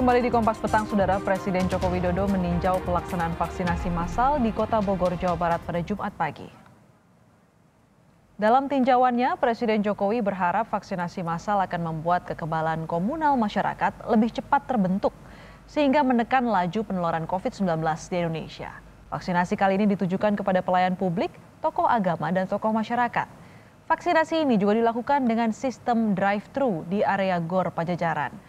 Kembali di Kompas Petang, Saudara Presiden Joko Widodo meninjau pelaksanaan vaksinasi massal di Kota Bogor, Jawa Barat pada Jumat pagi. Dalam tinjauannya, Presiden Jokowi berharap vaksinasi massal akan membuat kekebalan komunal masyarakat lebih cepat terbentuk, sehingga menekan laju penularan COVID-19 di Indonesia. Vaksinasi kali ini ditujukan kepada pelayan publik, tokoh agama, dan tokoh masyarakat. Vaksinasi ini juga dilakukan dengan sistem drive-thru di area GOR Pajajaran.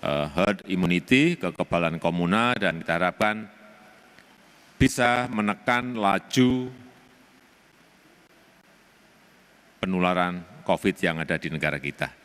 Eh, herd immunity, kekebalan komunal, dan kita harapkan bisa menekan laju penularan COVID yang ada di negara kita.